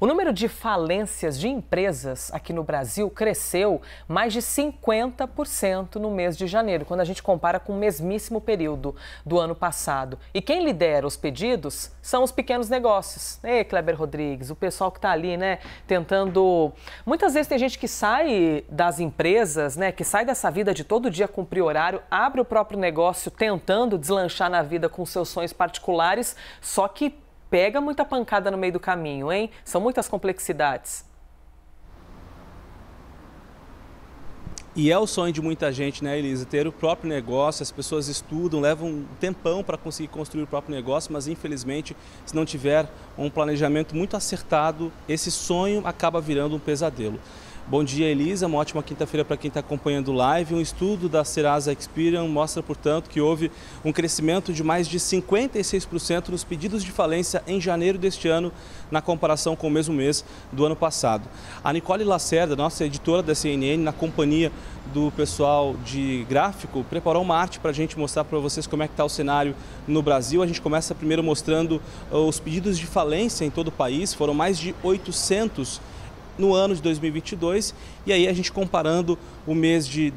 O número de falências de empresas aqui no Brasil cresceu mais de 50% no mês de janeiro, quando a gente compara com o mesmíssimo período do ano passado. E quem lidera os pedidos são os pequenos negócios. Ei, Kleber Rodrigues, o pessoal que está ali, né, tentando. Muitas vezes tem gente que sai das empresas, né, que sai dessa vida de todo dia cumprir horário, abre o próprio negócio tentando deslanchar na vida com seus sonhos particulares, só que pega muita pancada no meio do caminho, hein? São muitas complexidades. E é o sonho de muita gente, né, Elisa? Ter o próprio negócio, as pessoas estudam, levam um tempão para conseguir construir o próprio negócio, mas infelizmente, se não tiver um planejamento muito acertado, esse sonho acaba virando um pesadelo. Bom dia, Elisa. Uma ótima quinta-feira para quem está acompanhando o live. Um estudo da Serasa Experian mostra, portanto, que houve um crescimento de mais de 56% nos pedidos de falência em janeiro deste ano, na comparação com o mesmo mês do ano passado. A Nicole Lacerda, nossa editora da CNN, na companhia do pessoal de gráfico, preparou uma arte para a gente mostrar para vocês como é que está o cenário no Brasil. A gente começa primeiro mostrando uh, os pedidos de falência em todo o país. Foram mais de 800 no ano de 2022. E aí a gente comparando o mês de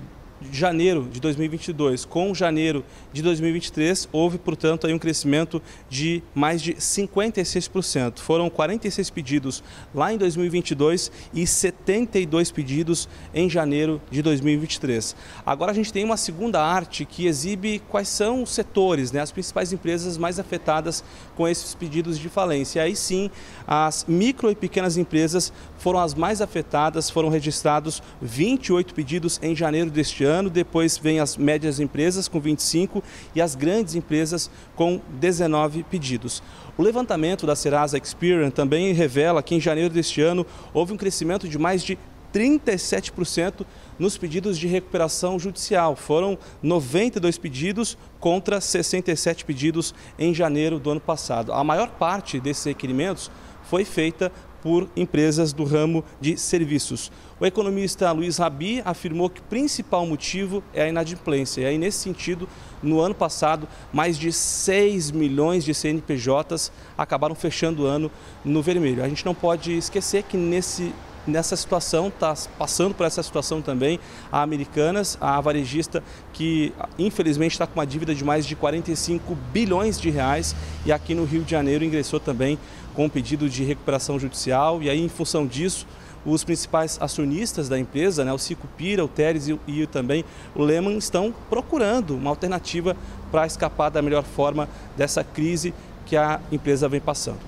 janeiro de 2022 com janeiro de 2023, houve, portanto, aí um crescimento de mais de 56%. Foram 46 pedidos lá em 2022 e 72 pedidos em janeiro de 2023. Agora a gente tem uma segunda arte que exibe quais são os setores, né, as principais empresas mais afetadas com esses pedidos de falência. E aí sim, as micro e pequenas empresas foram as mais afetadas, foram registrados 28 pedidos em janeiro deste ano ano, depois vem as médias empresas com 25 e as grandes empresas com 19 pedidos. O levantamento da Serasa Experian também revela que em janeiro deste ano houve um crescimento de mais de 37% nos pedidos de recuperação judicial. Foram 92 pedidos contra 67 pedidos em janeiro do ano passado. A maior parte desses requerimentos foi feita por empresas do ramo de serviços. O economista Luiz Rabi afirmou que o principal motivo é a inadimplência. E aí, nesse sentido, no ano passado, mais de 6 milhões de CNPJs acabaram fechando o ano no vermelho. A gente não pode esquecer que nesse nessa situação, está passando por essa situação também a Americanas, a varejista que infelizmente está com uma dívida de mais de 45 bilhões de reais e aqui no Rio de Janeiro ingressou também com um pedido de recuperação judicial e aí em função disso os principais acionistas da empresa, né, o Cicupira, o Teres e, e também o Lehman, estão procurando uma alternativa para escapar da melhor forma dessa crise que a empresa vem passando.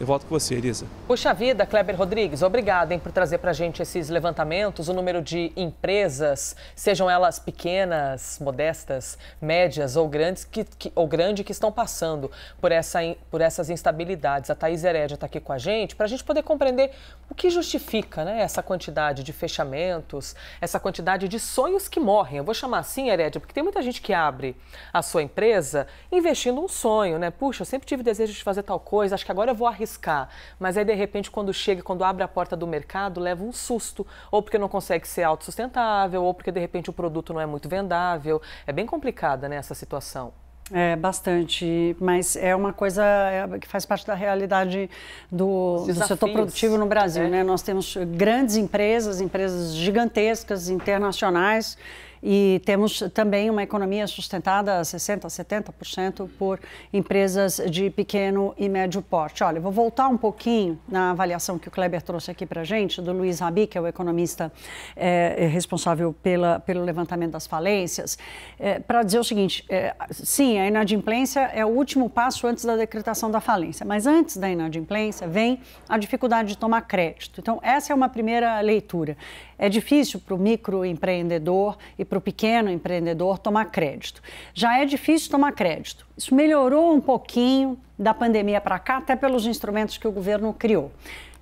Eu volto com você, Elisa. Puxa vida, Kleber Rodrigues, obrigado hein, por trazer para a gente esses levantamentos, o número de empresas, sejam elas pequenas, modestas, médias ou grandes, que, que ou grande, que estão passando por, essa, por essas instabilidades. A Thais Herédia está aqui com a gente para a gente poder compreender o que justifica né, essa quantidade de fechamentos, essa quantidade de sonhos que morrem. Eu vou chamar assim, Herédia, porque tem muita gente que abre a sua empresa investindo um sonho, né? Puxa, eu sempre tive desejo de fazer tal coisa, acho que agora eu vou arriscar arriscar. Mas aí, de repente, quando chega, quando abre a porta do mercado, leva um susto, ou porque não consegue ser autossustentável, ou porque, de repente, o produto não é muito vendável. É bem complicada né, essa situação. É, bastante, mas é uma coisa é, que faz parte da realidade do, do setor produtivo no Brasil. É. Né? Nós temos grandes empresas, empresas gigantescas, internacionais, e temos também uma economia sustentada a 60%, 70% por empresas de pequeno e médio porte. Olha, vou voltar um pouquinho na avaliação que o Kleber trouxe aqui para a gente, do Luiz Rabi, que é o economista é, é responsável pela, pelo levantamento das falências, é, para dizer o seguinte: é, sim, a inadimplência é o último passo antes da decretação da falência, mas antes da inadimplência vem a dificuldade de tomar crédito. Então, essa é uma primeira leitura. É difícil para o microempreendedor e para o pequeno empreendedor tomar crédito. Já é difícil tomar crédito. Isso melhorou um pouquinho da pandemia para cá, até pelos instrumentos que o governo criou.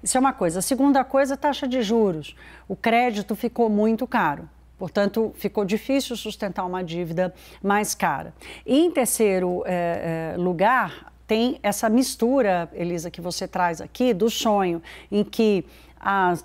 Isso é uma coisa. A segunda coisa, taxa de juros. O crédito ficou muito caro. Portanto, ficou difícil sustentar uma dívida mais cara. E em terceiro eh, eh, lugar, tem essa mistura, Elisa, que você traz aqui, do sonho, em que as,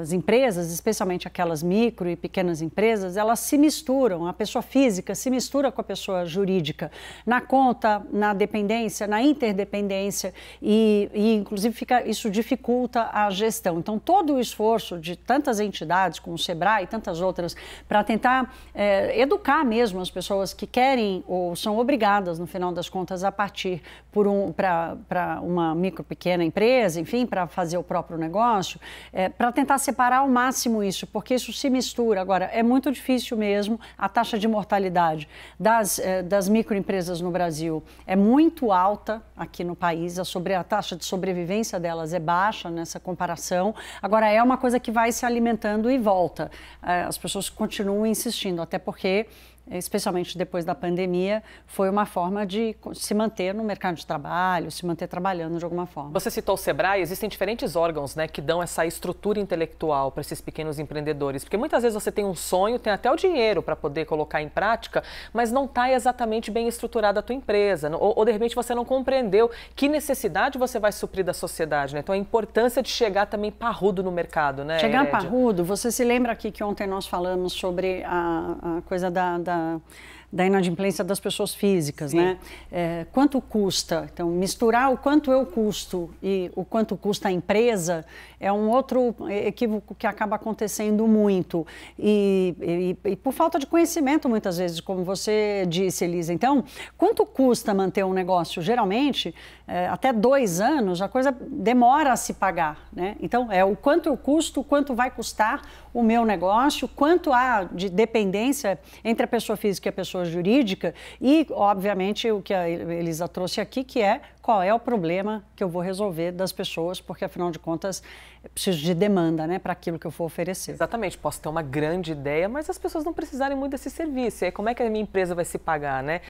as, empresas, especialmente aquelas micro e pequenas empresas, elas se misturam, a pessoa física se mistura com a pessoa jurídica na conta, na dependência, na interdependência e, e inclusive, fica, isso dificulta a gestão. Então, todo o esforço de tantas entidades, como o SEBRAE e tantas outras, para tentar é, educar mesmo as pessoas que querem ou são obrigadas, no final das contas, a partir um, para uma micro, pequena empresa, enfim, para fazer o próprio negócio é, para tentar separar ao máximo isso, porque isso se mistura. Agora, é muito difícil mesmo a taxa de mortalidade das, é, das microempresas no Brasil. É muito alta aqui no país, a, sobre, a taxa de sobrevivência delas é baixa nessa comparação. Agora, é uma coisa que vai se alimentando e volta. É, as pessoas continuam insistindo, até porque especialmente depois da pandemia, foi uma forma de se manter no mercado de trabalho, se manter trabalhando de alguma forma. Você citou o Sebrae, existem diferentes órgãos né, que dão essa estrutura intelectual para esses pequenos empreendedores, porque muitas vezes você tem um sonho, tem até o dinheiro para poder colocar em prática, mas não está exatamente bem estruturada a tua empresa, ou, ou de repente você não compreendeu que necessidade você vai suprir da sociedade, né? Então a importância de chegar também parrudo no mercado, né? Chegar Herédia? parrudo, você se lembra aqui que ontem nós falamos sobre a, a coisa da, da 嗯。da inadimplência das pessoas físicas, Sim. né? É, quanto custa? Então, misturar o quanto eu custo e o quanto custa a empresa é um outro equívoco que acaba acontecendo muito. E, e, e por falta de conhecimento, muitas vezes, como você disse, Elisa. Então, quanto custa manter um negócio? Geralmente, é, até dois anos, a coisa demora a se pagar, né? Então, é o quanto eu custo, quanto vai custar o meu negócio, quanto há de dependência entre a pessoa física e a pessoa jurídica e, obviamente, o que a Elisa trouxe aqui, que é qual é o problema que eu vou resolver das pessoas, porque afinal de contas preciso de demanda, né, para aquilo que eu for oferecer. Exatamente, posso ter uma grande ideia, mas as pessoas não precisarem muito desse serviço. E aí, como é que a minha empresa vai se pagar, né?